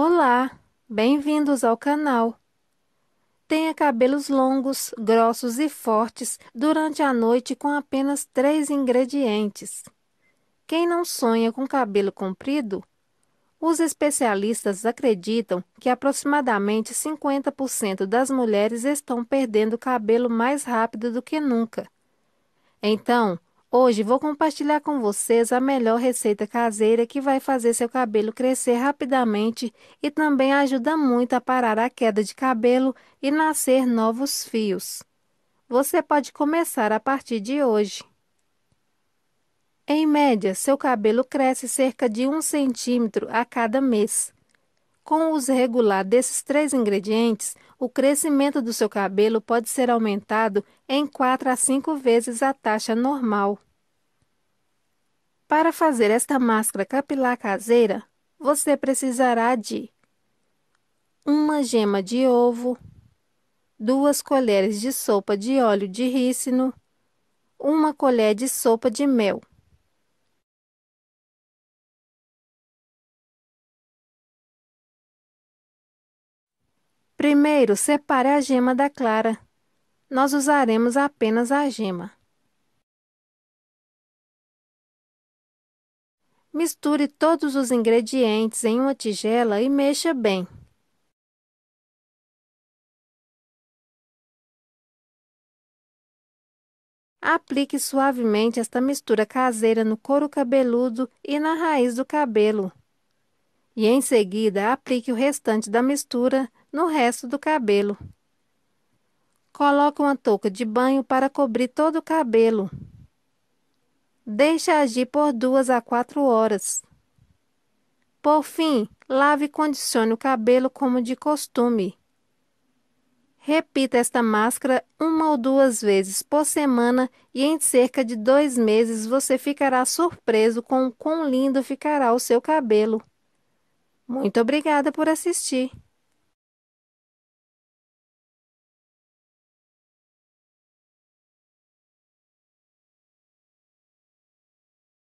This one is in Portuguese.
Olá, bem-vindos ao canal. Tenha cabelos longos, grossos e fortes durante a noite com apenas três ingredientes. Quem não sonha com cabelo comprido? Os especialistas acreditam que aproximadamente 50% das mulheres estão perdendo cabelo mais rápido do que nunca. Então, Hoje vou compartilhar com vocês a melhor receita caseira que vai fazer seu cabelo crescer rapidamente e também ajuda muito a parar a queda de cabelo e nascer novos fios. Você pode começar a partir de hoje. Em média, seu cabelo cresce cerca de um centímetro a cada mês. Com o uso regular desses três ingredientes, o crescimento do seu cabelo pode ser aumentado em 4 a 5 vezes a taxa normal. Para fazer esta máscara capilar caseira, você precisará de uma gema de ovo, duas colheres de sopa de óleo de rícino, uma colher de sopa de mel. Primeiro, separe a gema da clara. Nós usaremos apenas a gema. Misture todos os ingredientes em uma tigela e mexa bem. Aplique suavemente esta mistura caseira no couro cabeludo e na raiz do cabelo e em seguida aplique o restante da mistura no resto do cabelo. Coloque uma touca de banho para cobrir todo o cabelo. Deixe agir por duas a quatro horas. Por fim, lave e condicione o cabelo como de costume. Repita esta máscara uma ou duas vezes por semana e em cerca de dois meses você ficará surpreso com o quão lindo ficará o seu cabelo. Muito obrigada por assistir!